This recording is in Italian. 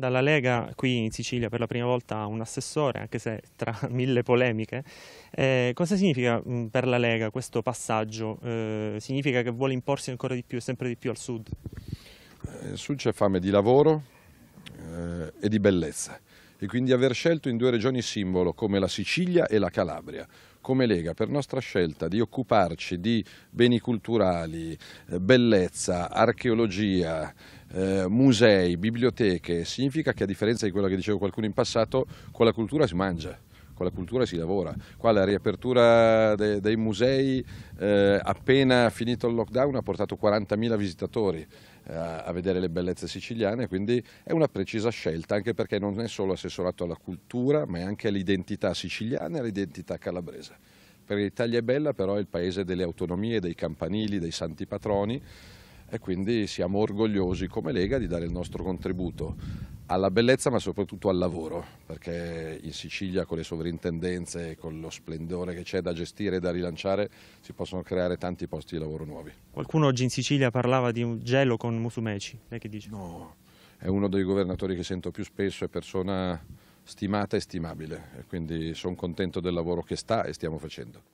dalla Lega qui in Sicilia per la prima volta un assessore, anche se tra mille polemiche. Eh, cosa significa mm, per la Lega questo passaggio? Eh, significa che vuole imporsi ancora di più e sempre di più al Sud? Eh, il Sud c'è fame di lavoro eh, e di bellezza e quindi aver scelto in due regioni simbolo come la Sicilia e la Calabria come Lega per nostra scelta di occuparci di beni culturali, eh, bellezza, archeologia, eh, musei, biblioteche, significa che a differenza di quello che dicevo qualcuno in passato, con la cultura si mangia con la cultura si lavora. Qua la riapertura dei, dei musei, eh, appena finito il lockdown, ha portato 40.000 visitatori eh, a vedere le bellezze siciliane, quindi è una precisa scelta, anche perché non è solo assessorato alla cultura, ma è anche all'identità siciliana e all'identità calabrese. Perché l'Italia è bella, però è il paese delle autonomie, dei campanili, dei santi patroni, e quindi siamo orgogliosi come Lega di dare il nostro contributo alla bellezza ma soprattutto al lavoro, perché in Sicilia con le sovrintendenze e con lo splendore che c'è da gestire e da rilanciare si possono creare tanti posti di lavoro nuovi. Qualcuno oggi in Sicilia parlava di un gelo con Musumeci, lei che dice? No, è uno dei governatori che sento più spesso, è persona stimata e stimabile, e quindi sono contento del lavoro che sta e stiamo facendo.